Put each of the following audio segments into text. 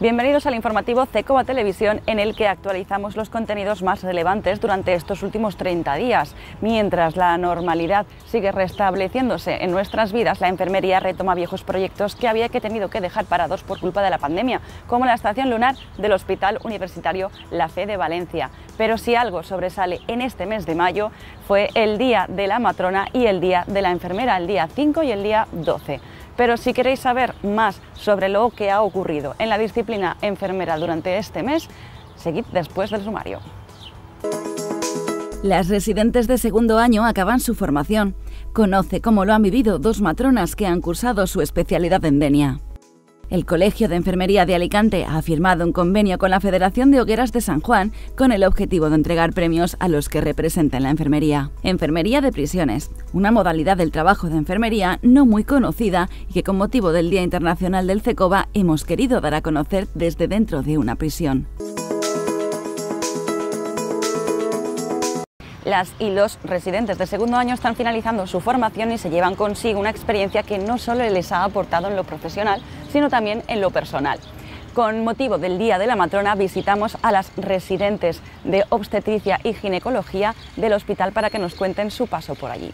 Bienvenidos al informativo CECOBA Televisión en el que actualizamos los contenidos más relevantes durante estos últimos 30 días. Mientras la normalidad sigue restableciéndose en nuestras vidas, la enfermería retoma viejos proyectos que había que tenido que dejar parados por culpa de la pandemia, como la estación lunar del Hospital Universitario La Fe de Valencia. Pero si algo sobresale en este mes de mayo fue el Día de la Matrona y el Día de la Enfermera, el día 5 y el día 12. Pero si queréis saber más sobre lo que ha ocurrido en la disciplina enfermera durante este mes, seguid después del sumario. Las residentes de segundo año acaban su formación. Conoce cómo lo han vivido dos matronas que han cursado su especialidad en Denia. El Colegio de Enfermería de Alicante ha firmado un convenio con la Federación de Hogueras de San Juan con el objetivo de entregar premios a los que representan la enfermería. Enfermería de prisiones, una modalidad del trabajo de enfermería no muy conocida y que con motivo del Día Internacional del CECOBA hemos querido dar a conocer desde dentro de una prisión. Las y los residentes de segundo año están finalizando su formación y se llevan consigo una experiencia que no solo les ha aportado en lo profesional, sino también en lo personal. Con motivo del Día de la Matrona visitamos a las residentes de obstetricia y ginecología del hospital para que nos cuenten su paso por allí.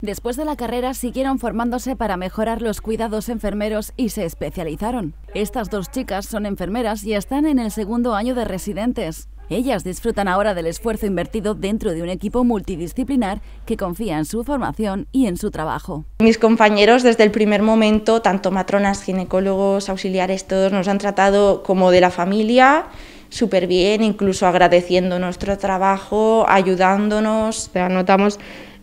Después de la carrera siguieron formándose para mejorar los cuidados enfermeros y se especializaron. Estas dos chicas son enfermeras y están en el segundo año de residentes. Ellas disfrutan ahora del esfuerzo invertido dentro de un equipo multidisciplinar que confía en su formación y en su trabajo. Mis compañeros desde el primer momento, tanto matronas, ginecólogos, auxiliares, todos nos han tratado como de la familia súper bien, incluso agradeciendo nuestro trabajo, ayudándonos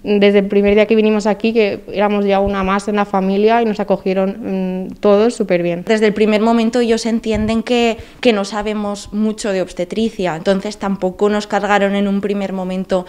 desde el primer día que vinimos aquí, que éramos ya una más en la familia y nos acogieron mm, todos súper bien. Desde el primer momento ellos entienden que, no sabemos mucho de obstetricia, entonces tampoco nos cargaron en un primer momento.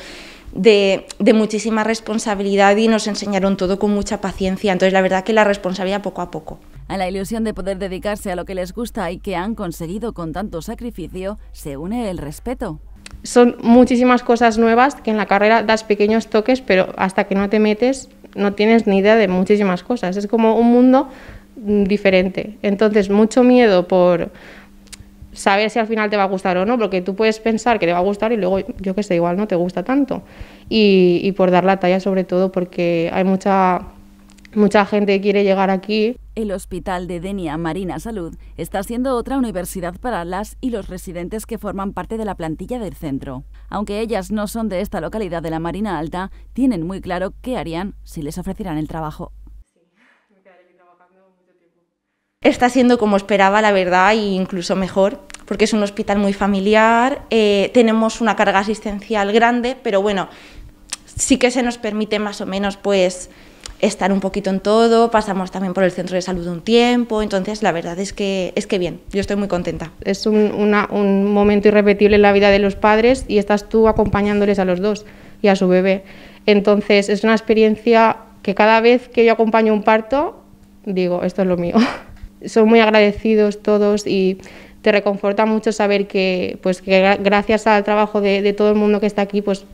de muchísima responsabilidad y nos enseñaron todo con mucha paciencia. Entonces, la verdad que la responsabilidad poco a poco. A la ilusión de poder dedicarse a lo que les gusta y que han conseguido con tanto sacrificio, se une el respeto son muchísimas cosas nuevas que en la carrera das pequeños toques, pero hasta que no te metes no tienes ni idea de muchísimas cosas. Es como un mundo mm, diferente. Entonces, mucho miedo por saber si al final te va a gustar o no, porque tú puedes pensar que te va a gustar y luego, yo que sé, igual no te gusta tanto. Y, y por dar la talla sobre todo, porque hay mucha, mucha gente que quiere llegar aquí el Hospital de Denia Marina Salud está siendo otra universidad para las y los residentes que forman parte de la plantilla del centro. Aunque ellas no son de esta localidad de la Marina Alta, tienen muy claro qué harían si les ofrecieran el trabajo. Está siendo como esperaba, la verdad, e incluso mejor, porque es un hospital muy familiar, eh, tenemos una carga asistencial grande, pero bueno, sí que se nos permite más o menos pues estar un poquito en todo, pasamos también por el centro de salud un tiempo, entonces la verdad es que, es que bien, yo estoy muy contenta. Es un, momento irrepetible en la vida de los padres y estás tú acompañándoles a los dos y a su bebé. Entonces es una experiencia que cada vez que yo acompaño un parto, digo, esto es lo mío. Son muy agradecidos todos y te reconforta mucho saber que, pues, que gracias al trabajo de, de todo el mundo que está aquí, pues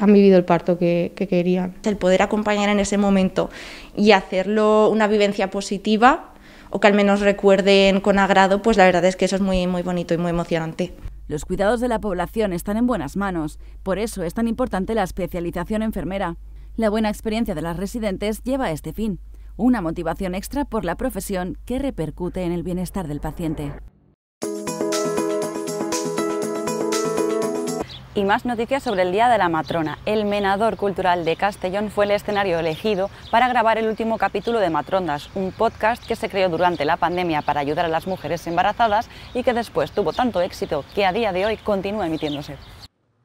han vivido el parto que, querían. El poder acompañar en ese momento y hacerlo una vivencia positiva o que al menos recuerden con agrado, pues la verdad es que eso es muy, muy bonito y muy emocionante. Los cuidados de la población están en buenas manos, por eso es tan importante la especialización enfermera. La buena experiencia de las residentes lleva a este fin, una motivación extra por la profesión que repercute en el bienestar del paciente. y más noticias sobre el Día de la Matrona. El Menador Cultural de Castellón fue el escenario elegido para grabar el último capítulo de Matrondas, un podcast que se creó durante la pandemia para ayudar a las mujeres embarazadas y que después tuvo tanto éxito que a día de hoy continúa emitiéndose.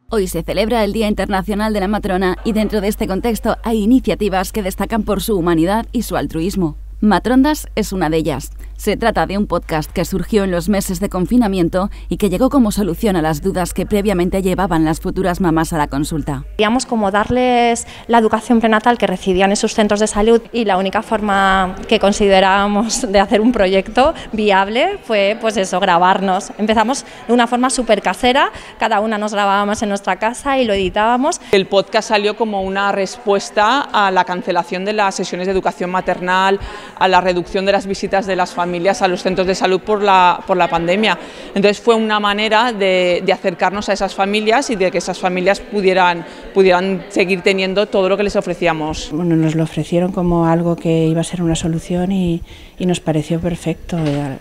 Hoy se celebra el Día Internacional de la Matrona y dentro de este contexto hay iniciativas que destacan por su humanidad y su altruismo. Matrondas es una de ellas. Se trata de un podcast que surgió en los meses de confinamiento y que llegó como solución a las dudas que previamente llevaban las futuras mamás a la consulta. Queríamos como darles la educación prenatal que recibían en sus centros de salud y la única forma que considerábamos de hacer un proyecto viable fue pues eso, grabarnos. Empezamos de una forma súper casera, cada una nos grabábamos en nuestra casa y lo editábamos. El podcast salió como una respuesta a la cancelación de las sesiones de educación maternal, a la reducción de las visitas de las familias familias a los centros de salud por la, por la pandemia. Entonces fue una manera de, acercarnos a esas familias y de que esas familias pudieran, pudieran seguir teniendo todo lo que les ofrecíamos. Bueno, nos lo ofrecieron como algo que iba a ser una solución y, y nos pareció perfecto. Eh,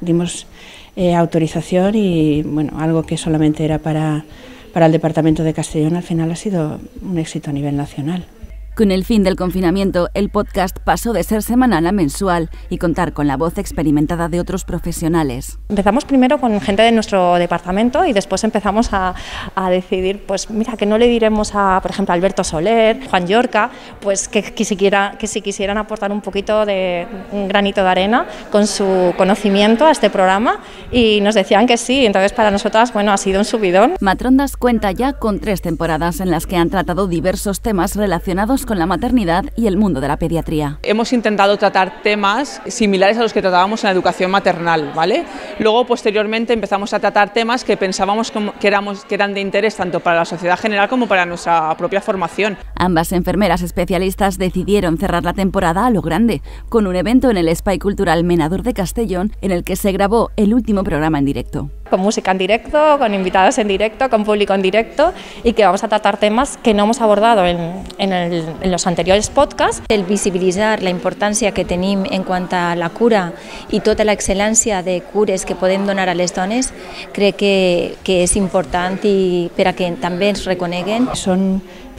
dimos eh, autorización y bueno, algo que solamente era para, para el Departamento de Castellón al final ha sido un éxito a nivel nacional. Con el fin del confinamiento, el podcast pasó de ser semanal a mensual y contar con la voz experimentada de otros profesionales. Empezamos primero con gente de nuestro departamento y después empezamos a, decidir, pues mira, que no le diremos a, por ejemplo, Alberto Soler, Juan Yorca, pues que, que si quisieran aportar un poquito de un granito de arena con su conocimiento a este programa y nos decían que sí, entonces para nosotras, bueno, ha sido un subidón. Matrondas cuenta ya con tres temporadas en las que han tratado diversos temas relacionados con con la maternidad y el mundo de la pediatría. Hemos intentado tratar temas similares a los que tratábamos en la educación maternal, ¿vale? Luego, posteriormente, empezamos a tratar temas que pensábamos que, que eran de interés tanto para la sociedad general como para nuestra propia formación. Ambas enfermeras especialistas decidieron cerrar la temporada a lo grande, con un evento en el Espai Cultural Menador de Castellón, en el que se grabó el último programa en directo con música en directo, con invitados en directo, con público en directo y que vamos a tratar temas que no hemos abordado en, en, los anteriores podcasts. El visibilizar la importancia que tenemos en cuanto a la cura y toda la excelencia de cures que pueden donar a los dones creo que, que importante important i que también se reconeguen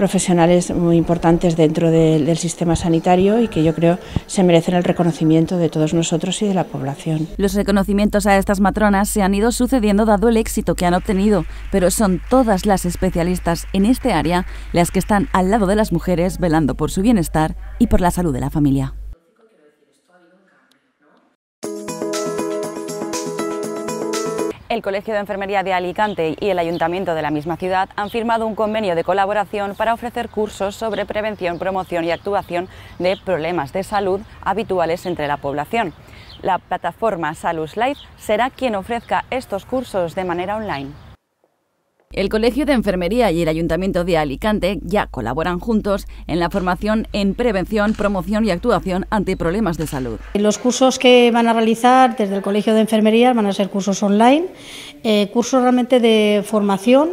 profesionales muy importantes dentro del sistema sanitario y que yo creo se merecen el reconocimiento de todos nosotros y de la población. Los reconocimientos a estas matronas se han ido sucediendo dado el éxito que han obtenido, pero son todas las especialistas en este área las que están al lado de las mujeres velando por su bienestar y por la salud de la familia. El Colegio de Enfermería de Alicante y el Ayuntamiento de la misma ciudad han firmado un convenio de colaboración para ofrecer cursos sobre prevención, promoción y actuación de problemas de salud habituales entre la población. La plataforma Salus Life será quien ofrezca estos cursos de manera online. El Colegio de Enfermería y el Ayuntamiento de Alicante ya colaboran juntos en la formación en prevención, promoción y actuación ante problemas de salud. Los cursos que van a realizar desde el Colegio de Enfermería van a ser cursos online, eh, cursos realmente de formación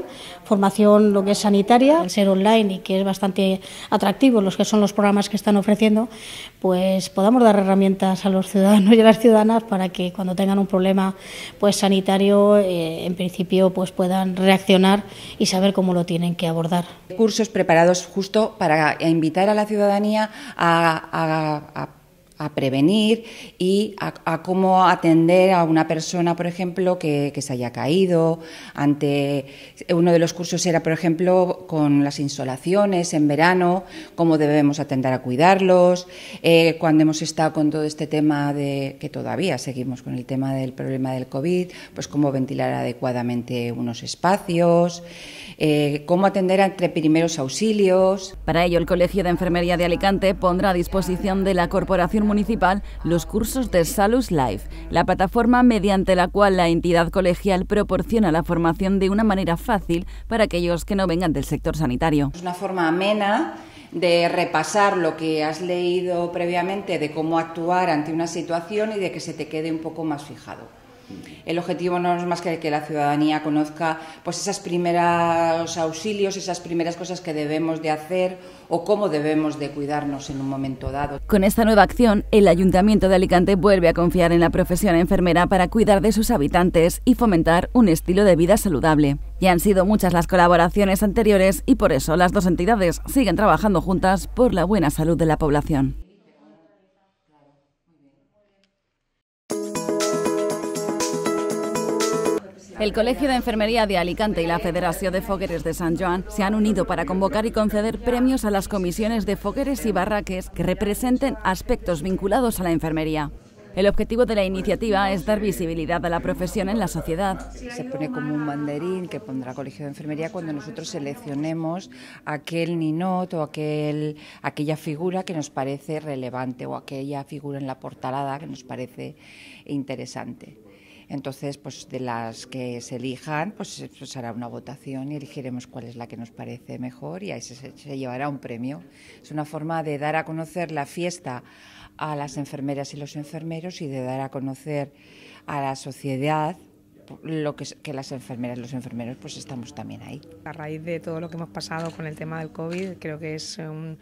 formación lo que es sanitaria, ser online y que es bastante atractivo los que son los programas que están ofreciendo, pues podamos dar herramientas a los ciudadanos y a las ciudadanas para que cuando tengan un problema pues sanitario eh, en principio pues puedan reaccionar y saber cómo lo tienen que abordar. Cursos preparados justo para invitar a la ciudadanía a, a a prevenir y a, cómo atender a una persona, por ejemplo, que, se haya caído. Ante uno de los cursos era, por ejemplo, con las insolaciones en verano, cómo debemos atender a cuidarlos. Eh, cuando hemos estado con todo este tema de que todavía seguimos con el tema del problema del COVID, pues cómo ventilar adecuadamente unos espacios. Eh, cómo atender entre primeros auxilios. Para ello, el Colegio de Enfermería de Alicante pondrá a disposición de la Corporación municipal los cursos de Salus Life, la plataforma mediante la cual la entidad colegial proporciona la formación de una manera fácil para aquellos que no vengan del sector sanitario. Es una forma amena de repasar lo que has leído previamente de cómo actuar ante una situación y de que se te quede un poco más fijado. El objetivo no es más que que la ciudadanía conozca pues esos primeros auxilios, esas primeras cosas que debemos de hacer o cómo debemos de cuidarnos en un momento dado. Con esta nueva acción, el Ayuntamiento de Alicante vuelve a confiar en la profesión enfermera para cuidar de sus habitantes y fomentar un estilo de vida saludable. Ya han sido muchas las colaboraciones anteriores y por eso las dos entidades siguen trabajando juntas por la buena salud de la población. El Colegio de Enfermería de Alicante y la Federación de Fogueres de San Joan se han unido para convocar y conceder premios a las comisiones de fogueres y barraques que representen aspectos vinculados a la enfermería. El objetivo de la iniciativa es dar visibilidad a la profesión en la sociedad. Se pone como un banderín que pondrá Colegio de Enfermería cuando nosotros seleccionemos aquel ninot o aquella figura que nos parece relevante o aquella figura en la portalada que nos parece interesante. Entonces, pues de las que se elijan, pues eh, se pues, hará una votación y elegiremos cuál es la que nos parece mejor y ahí se, llevará un premio. Es una forma de dar a conocer la fiesta a las enfermeras y los enfermeros y de dar a conocer a la sociedad lo que, que las enfermeras, y los enfermeros, pues estamos también ahí. A raíz de todo lo que hemos pasado con el tema del COVID, creo que es un,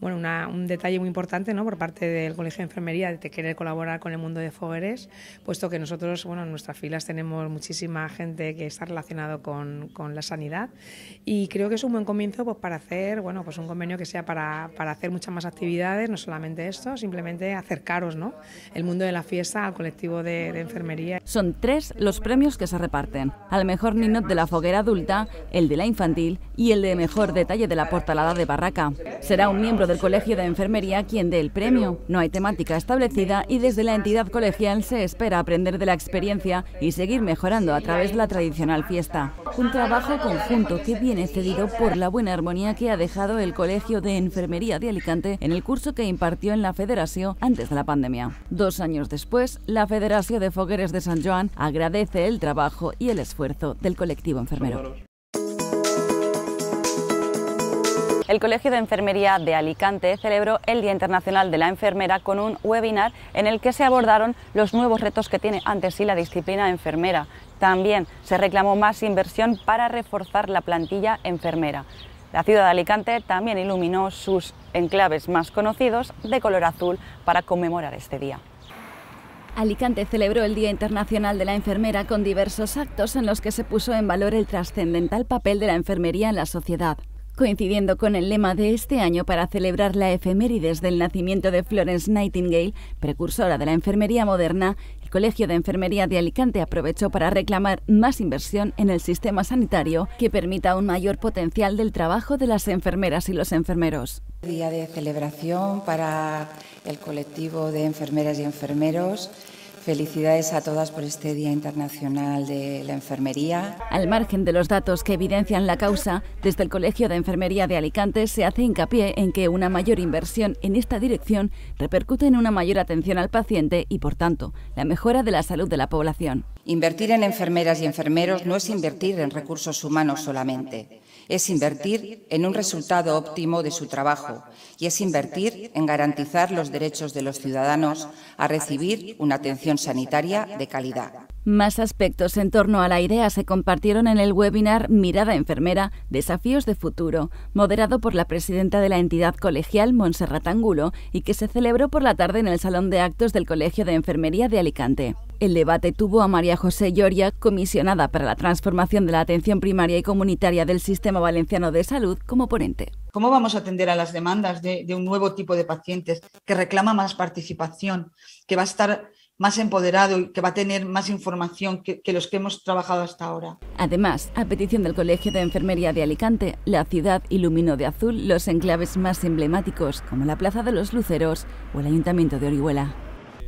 bueno, un detalle muy importante ¿no? por parte del Colegio de Enfermería de querer colaborar con el mundo de Fogueres, puesto que nosotros, bueno, en nuestras filas tenemos muchísima gente que está relacionado con, con la sanidad y creo que es un buen comienzo pues, para hacer, bueno, pues un convenio que sea para, para hacer muchas más actividades, no solamente esto, simplemente acercaros, ¿no? El mundo de la fiesta al colectivo de, de enfermería. Son tres los premios que se reparten, al mejor ninot de la foguera adulta, el de la infantil y el de mejor detalle de la portalada de barraca. Será un miembro del Colegio de Enfermería quien dé el premio. No hay temática establecida y desde la entidad colegial se espera aprender de la experiencia y seguir mejorando a través de la tradicional fiesta. Un trabajo conjunto que viene cedido por la buena armonía que ha dejado el Colegio de Enfermería de Alicante en el curso que impartió en la Federación antes de la pandemia. Dos años después, la Federación de Fogueres de San Joan agradece el trabajo y el esfuerzo del colectivo enfermero. El Colegio de Enfermería de Alicante celebró el Día Internacional de la Enfermera con un webinar en el que se abordaron los nuevos retos que tiene ante sí la disciplina enfermera. También se reclamó más inversión para reforzar la plantilla enfermera. La ciudad de Alicante también iluminó sus enclaves más conocidos de color azul para conmemorar este día. Alicante celebró el Día Internacional de la Enfermera con diversos actos en los que se puso en valor el trascendental papel de la enfermería en la sociedad. Coincidiendo con el lema de este año para celebrar la efemérides del nacimiento de Florence Nightingale, precursora de la enfermería moderna, el Colegio de Enfermería de Alicante aprovechó para reclamar más inversión en el sistema sanitario que permita un mayor potencial del trabajo de las enfermeras y los enfermeros. Día de celebración para el colectivo de enfermeras y enfermeros Felicidades a todas por este Día Internacional de la Enfermería. Al margen de los datos que evidencian la causa, desde el Colegio de Enfermería de Alicante se hace hincapié en que una mayor inversión en esta dirección repercute en una mayor atención al paciente y, por tanto, la mejora de la salud de la población. Invertir en enfermeras y enfermeros no es invertir en recursos humanos solamente es invertir en un resultado óptimo de su trabajo y es invertir en garantizar los derechos de los ciudadanos a recibir una atención sanitaria de calidad. Más aspectos en torno a la idea se compartieron en el webinar Mirada Enfermera, Desafíos de Futuro, moderado por la presidenta de la entidad colegial, Montserrat Angulo, y que se celebró por la tarde en el Salón de Actos del Colegio de Enfermería de Alicante. El debate tuvo a María José Lloria, comisionada para la transformación de la atención primaria y comunitaria del Sistema Valenciano de Salud, como ponente. ¿Cómo vamos a atender a las demandas de, de un nuevo tipo de pacientes que reclama más participación, que va a estar más empoderado y que va a tener más información que, los que hemos trabajado hasta ahora. Además, a petición del Colegio de Enfermería de Alicante, la ciudad iluminó de azul los enclaves más emblemáticos, como la Plaza de los Luceros o el Ayuntamiento de Orihuela.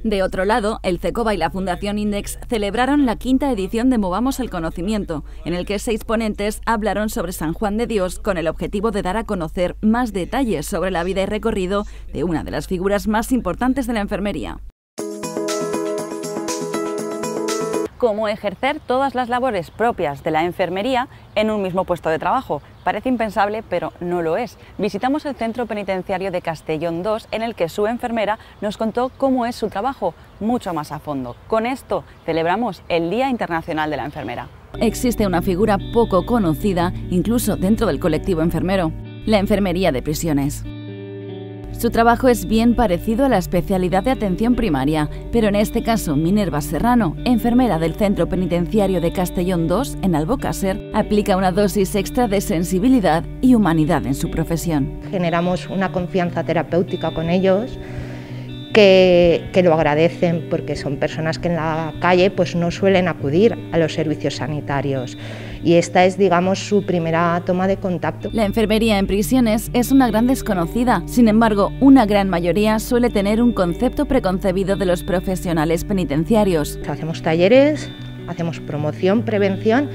De otro lado, el CECOBA y la Fundación Index celebraron la quinta edición de Movamos el Conocimiento, en el que seis ponentes hablaron sobre San Juan de Dios con el objetivo de dar a conocer más detalles sobre la vida y recorrido de una de las figuras más importantes de la enfermería. cómo ejercer todas las labores propias de la enfermería en un mismo puesto de trabajo. Parece impensable, pero no lo es. Visitamos el centro penitenciario de Castellón 2 en el que su enfermera nos contó cómo es su trabajo mucho más a fondo. Con esto celebramos el Día Internacional de la Enfermera. Existe una figura poco conocida, incluso dentro del colectivo enfermero, la enfermería de prisiones. Su trabajo es bien parecido a la especialidad de atención primaria, pero en este caso Minerva Serrano, enfermera del Centro Penitenciario de Castellón II en Albocácer, aplica una dosis extra de sensibilidad y humanidad en su profesión. Generamos una confianza terapéutica con ellos. Que, que, lo agradecen porque son personas que en la calle pues no suelen acudir a los servicios sanitarios y esta es, digamos, su primera toma de contacto. La enfermería en prisiones es una gran desconocida, sin embargo, una gran mayoría suele tener un concepto preconcebido de los profesionales penitenciarios. Hacemos talleres, hacemos promoción, prevención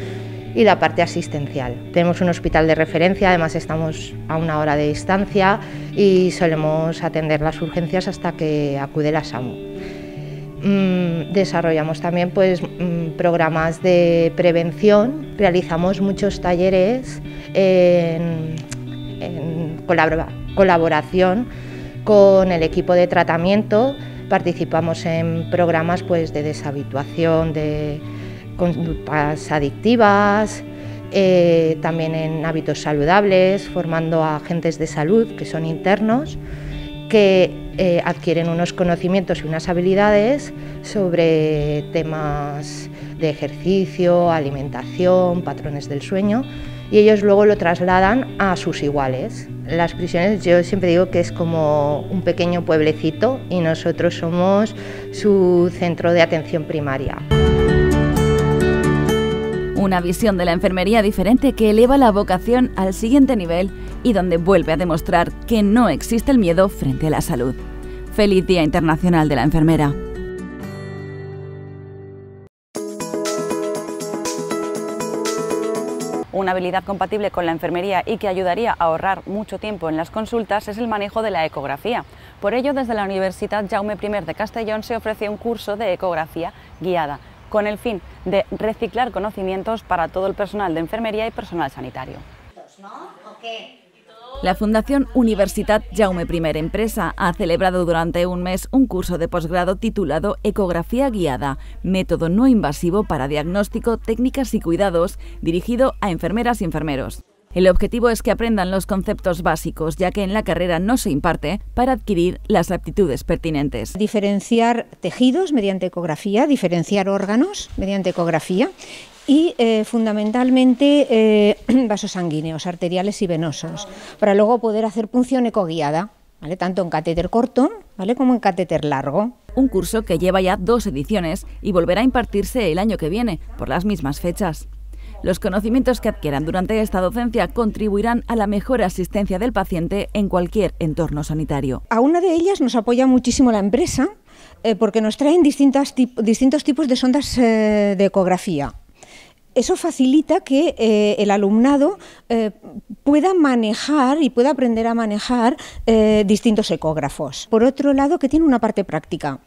y la parte asistencial. Tenemos un hospital de referencia, además estamos a una hora de distancia y solemos atender las urgencias hasta que acude la SAMU. Mm, desarrollamos también pues, mm, programas de prevención, realizamos muchos talleres en, colaboración con el equipo de tratamiento, participamos en programas pues, de deshabituación de conductas adictivas, eh, también en hábitos saludables, formando a agentes de salud que son internos, que eh, adquieren unos conocimientos y unas habilidades sobre temas de ejercicio, alimentación, patrones del sueño y ellos luego lo trasladan a sus iguales. Las prisiones yo siempre digo que es como un pequeño pueblecito y nosotros somos su centro de atención primaria. Una visión de la enfermería diferente que eleva la vocación al siguiente nivel y donde vuelve a demostrar que no existe el miedo frente a la salud. Feliz Día Internacional de la Enfermera. Una habilidad compatible con la enfermería y que ayudaría a ahorrar mucho tiempo en las consultas es el manejo de la ecografía. Por ello, desde la Universidad Jaume I de Castellón se ofrece un curso de ecografía guiada con el fin de reciclar conocimientos para todo el personal de enfermería y personal sanitario. La Fundación Universitat Jaume I Empresa ha celebrado durante un mes un curso de posgrado titulado Ecografía Guiada, método no invasivo para diagnóstico, técnicas y cuidados, dirigido a enfermeras y enfermeros. El objetivo es que aprendan los conceptos básicos, ya que en la carrera no se imparte, para adquirir las aptitudes pertinentes. Diferenciar tejidos mediante ecografía, diferenciar órganos mediante ecografía y eh, fundamentalmente eh, vasos sanguíneos, arteriales y venosos, para luego poder hacer punción ecoguiada, ¿vale? tanto en catéter corto como en catéter largo. Un curso que lleva ya dos ediciones y volverá a impartirse el año que viene, por las mismas fechas. Los conocimientos que adquieran durante esta docencia contribuirán a la mejor asistencia del paciente en cualquier entorno sanitario. A una de ellas nos apoya muchísimo la empresa eh, porque nos traen distintos tipos de sondas eh, de ecografía. Eso facilita que eh, el alumnado pueda manejar y pueda aprender a manejar distintos ecógrafos. Por otro lado, que tiene una parte práctica.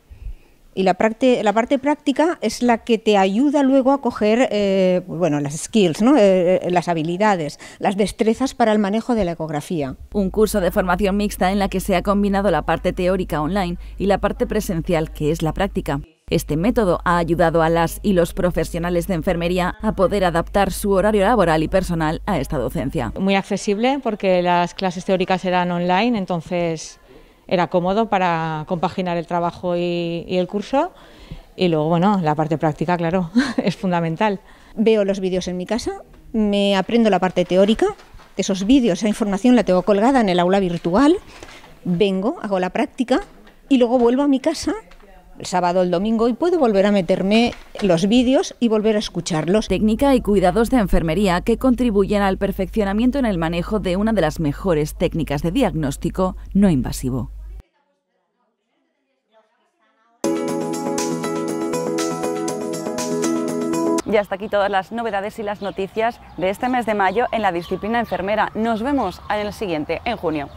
Y la, parte, práctica es la que te ayuda luego a coger eh, bueno, las skills, eh, eh, las habilidades, las destrezas para el manejo de la ecografía. Un curso de formación mixta en la que se ha combinado la parte teórica online y la parte presencial, que es la práctica. Este método ha ayudado a las y los profesionales de enfermería a poder adaptar su horario laboral y personal a esta docencia. Muy accesible porque las clases teóricas serán online, entonces era cómodo para compaginar el trabajo y, el curso. Y luego, bueno, la parte práctica, claro, es fundamental. Veo los vídeos en mi casa, me aprendo la parte teórica, de esos vídeos, esa información la tengo colgada en el aula virtual, vengo, hago la práctica y luego vuelvo a mi casa el sábado, o el domingo y puedo volver a meterme los vídeos y volver a escucharlos. Técnica y cuidados de enfermería que contribuyen al perfeccionamiento en el manejo de una de las mejores técnicas de diagnóstico no invasivo. Y hasta aquí todas las novedades y las noticias de este mes de mayo en la disciplina enfermera. Nos vemos en el siguiente, en junio.